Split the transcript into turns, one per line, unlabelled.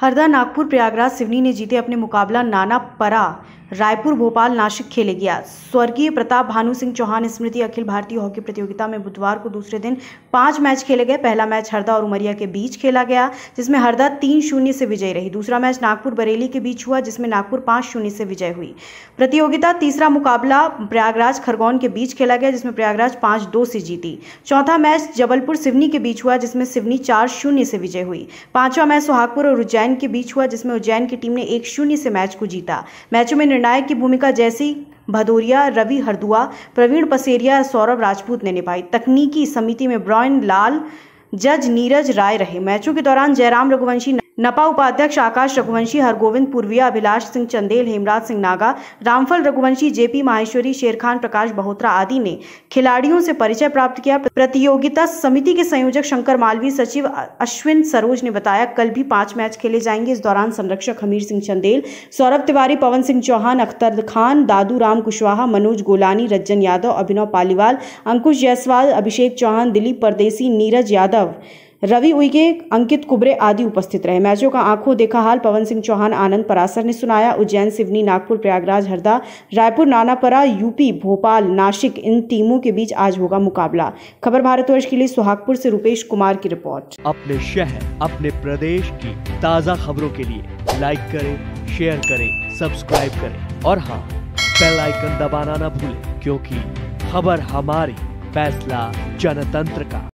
हरदा नागपुर प्रयागराज सिवनी ने जीते अपने मुकाबला नाना परा रायपुर भोपाल नासिक खेले गया स्वर्गीय प्रताप भानु सिंह चौहान स्मृति अखिल भारतीय हॉकी प्रतियोगिता में बुधवार को दूसरे दिन पांच मैच खेले गए पहला मैच हरदा और उमरिया के बीच खेला गया जिसमें हरदा तीन शून्य से विजय रही दूसरा मैच नागपुर बरेली के बीच हुआ जिसमें नागपुर पांच शून्य से विजय हुई प्रतियोगिता तीसरा मुकाबला प्रयागराज खरगोन के बीच खेला गया जिसमें प्रयागराज पांच दो से जीती चौथा मैच जबलपुर सिवनी के बीच हुआ जिसमें सिवनी चार शून्य से विजय हुई पांचवा मैच सुहागपुर और उज्जैन उज्जैन के बीच हुआ जिसमें उज्जैन की टीम ने एक शून्य से मैच को जीता मैचों में निर्णायक की भूमिका जैसी भदौरिया रवि हरदुआ प्रवीण पसेरिया सौरभ राजपूत ने निभाई तकनीकी समिति में ब्रॉयन लाल जज नीरज राय रहे मैचों के दौरान जयराम रघुवंशी नपा उपाध्यक्ष आकाश रघुवंशी हरगोविंद पूर्विया अभिलाष सिंह चंदेल हेमराज सिंह नागा रामफल रघुवंशी जेपी माहेश्वरी शेरखान प्रकाश बहोत्रा आदि ने खिलाड़ियों से परिचय प्राप्त किया प्रतियोगिता समिति के संयोजक शंकर मालवी सचिव अश्विन सरोज ने बताया कल भी पांच मैच खेले जाएंगे इस दौरान संरक्षक हमीर सिंह चंदेल सौरभ तिवारी पवन सिंह चौहान अख्तर खान दादू राम कुशवाहा मनोज गोलानी रज्जन यादव अभिनव पालीवाल अंकुश जायसवाल अभिषेक चौहान दिलीप परदेसी नीरज यादव रवि उइके अंकित कुबरे आदि उपस्थित रहे मैचों का आंखों देखा हाल पवन सिंह चौहान आनंद परासर ने सुनाया उज्जैन सिवनी नागपुर प्रयागराज हरदा रायपुर नानापरा यूपी भोपाल नासिक इन टीमों के बीच आज होगा मुकाबला खबर भारतवर्ष
के लिए सुहागपुर से रुपेश कुमार की रिपोर्ट अपने शहर अपने प्रदेश की ताज़ा खबरों के लिए लाइक करे शेयर करें सब्सक्राइब करें और हाँ बेलाइकन दबाना ना भूले क्योंकि खबर हमारी फैसला जनतंत्र का